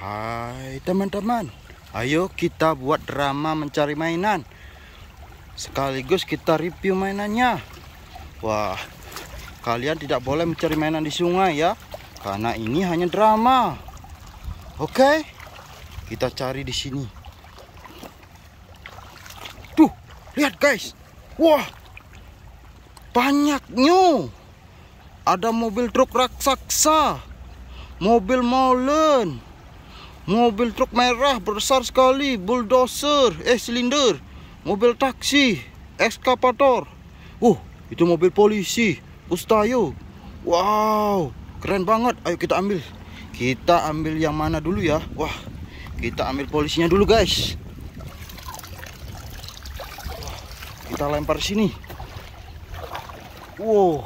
Hai teman-teman Ayo kita buat drama mencari mainan Sekaligus kita review mainannya Wah Kalian tidak boleh mencari mainan di sungai ya Karena ini hanya drama Oke Kita cari di sini Tuh Lihat guys Wah Banyak new Ada mobil truk raksasa Mobil molen mobil truk merah besar sekali, bulldozer, eh silinder, mobil taksi, ekskavator. Uh, itu mobil polisi, Ustayo. Wow, keren banget. Ayo kita ambil. Kita ambil yang mana dulu ya? Wah, kita ambil polisinya dulu, guys. Kita lempar sini. Wow,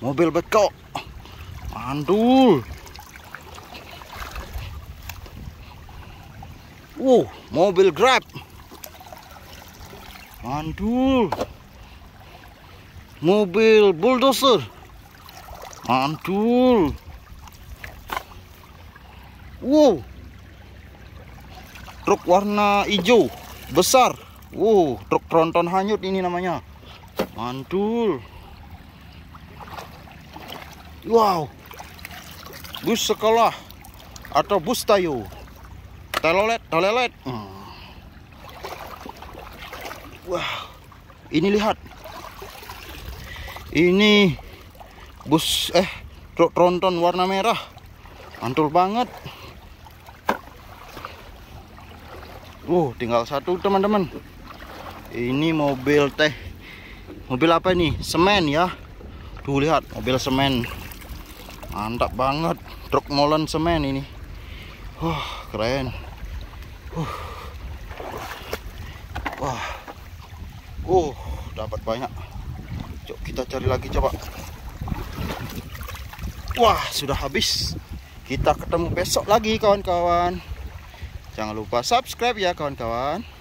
mobil bekok. Mandul. Uh, mobil Grab. Mantul. Mobil bulldozer. Mantul. Wow. Truk warna hijau besar. Wow, truk tronton hanyut ini namanya. Mantul. Wow. Bus sekolah atau bus tayo telolet tolelet. Hmm. Wah, wow ini lihat ini bus eh truk tronton warna merah mantul banget uh, tinggal satu teman-teman ini mobil teh mobil apa ini semen ya tuh lihat mobil semen mantap banget truk molen semen ini wah uh, keren Wah. Uh, dapat banyak. Cok, kita cari lagi coba. Wah, sudah habis. Kita ketemu besok lagi kawan-kawan. Jangan lupa subscribe ya kawan-kawan.